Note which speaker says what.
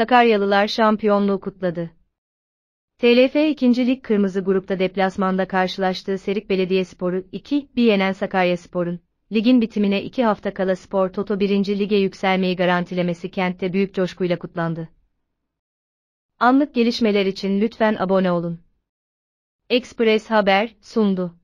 Speaker 1: Sakaryalılar şampiyonluğu kutladı. TLF 2. Lig Kırmızı Grup'ta deplasmanda karşılaştığı Serik Belediyespor'u 2-1 yenen Sakaryaspor'un, ligin bitimine 2 hafta kala Spor Toto 1. Lig'e yükselmeyi garantilemesi kentte büyük coşkuyla kutlandı. Anlık gelişmeler için lütfen abone olun.
Speaker 2: Express Haber sundu.